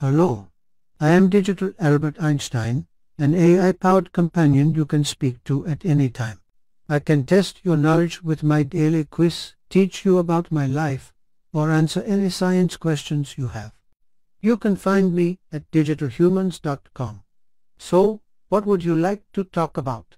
Hello, I am Digital Albert Einstein, an AI-powered companion you can speak to at any time. I can test your knowledge with my daily quiz, teach you about my life, or answer any science questions you have. You can find me at digitalhumans.com. So, what would you like to talk about?